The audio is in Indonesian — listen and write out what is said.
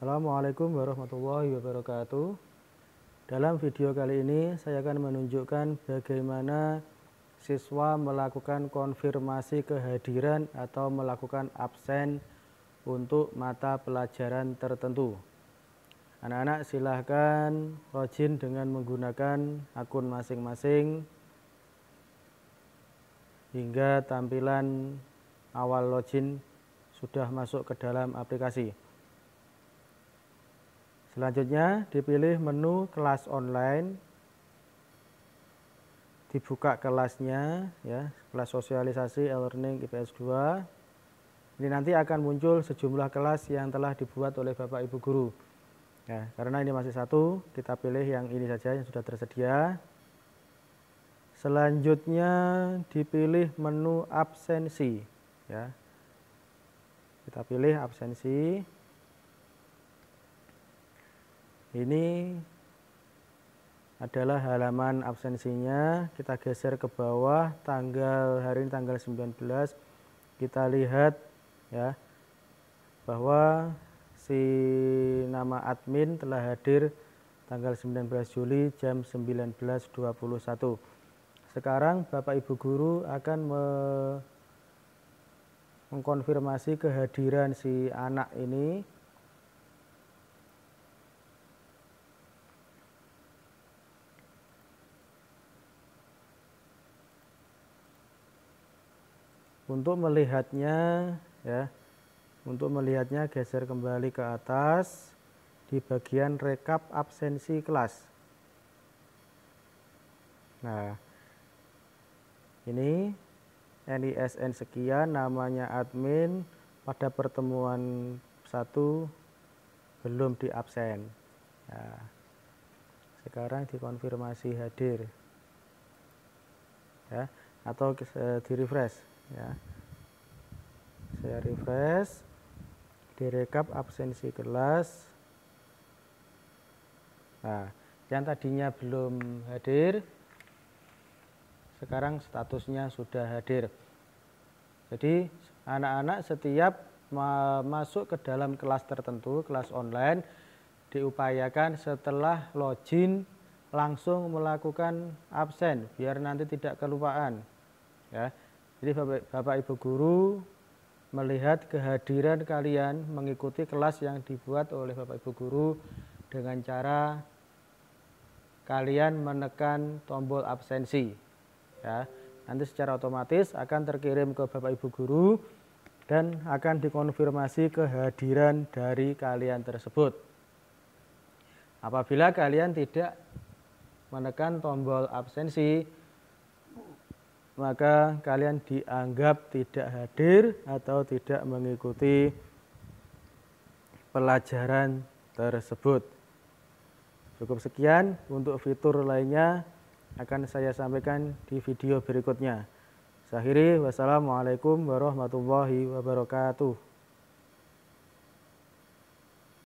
Assalamualaikum warahmatullahi wabarakatuh Dalam video kali ini saya akan menunjukkan bagaimana siswa melakukan konfirmasi kehadiran atau melakukan absen untuk mata pelajaran tertentu Anak-anak silahkan login dengan menggunakan akun masing-masing hingga tampilan awal login sudah masuk ke dalam aplikasi. Selanjutnya dipilih menu kelas online. Dibuka kelasnya ya, kelas sosialisasi e-learning IPS 2. Ini nanti akan muncul sejumlah kelas yang telah dibuat oleh Bapak Ibu guru. Ya, karena ini masih satu, kita pilih yang ini saja yang sudah tersedia. Selanjutnya dipilih menu absensi ya. Kita pilih absensi. Ini adalah halaman absensinya. Kita geser ke bawah tanggal hari ini tanggal 19. Kita lihat ya bahwa si nama admin telah hadir tanggal 19 Juli jam 19.21. Sekarang Bapak Ibu guru akan me mengkonfirmasi kehadiran si anak ini Untuk melihatnya ya, untuk melihatnya geser kembali ke atas di bagian rekap absensi kelas. Nah, ini NISN sekian namanya admin pada pertemuan satu belum di absen. Nah, sekarang dikonfirmasi hadir. Ya, atau eh, di refresh ya saya refresh direkap absensi kelas nah yang tadinya belum hadir sekarang statusnya sudah hadir jadi anak-anak setiap masuk ke dalam kelas tertentu kelas online diupayakan setelah login langsung melakukan absen biar nanti tidak kelupaan ya jadi Bapak, Bapak Ibu guru melihat kehadiran kalian mengikuti kelas yang dibuat oleh Bapak Ibu guru dengan cara kalian menekan tombol absensi. Ya, nanti secara otomatis akan terkirim ke Bapak Ibu guru dan akan dikonfirmasi kehadiran dari kalian tersebut. Apabila kalian tidak menekan tombol absensi, maka kalian dianggap tidak hadir atau tidak mengikuti pelajaran tersebut. Cukup sekian untuk fitur lainnya akan saya sampaikan di video berikutnya. Sahiri, wassalamualaikum warahmatullahi wabarakatuh.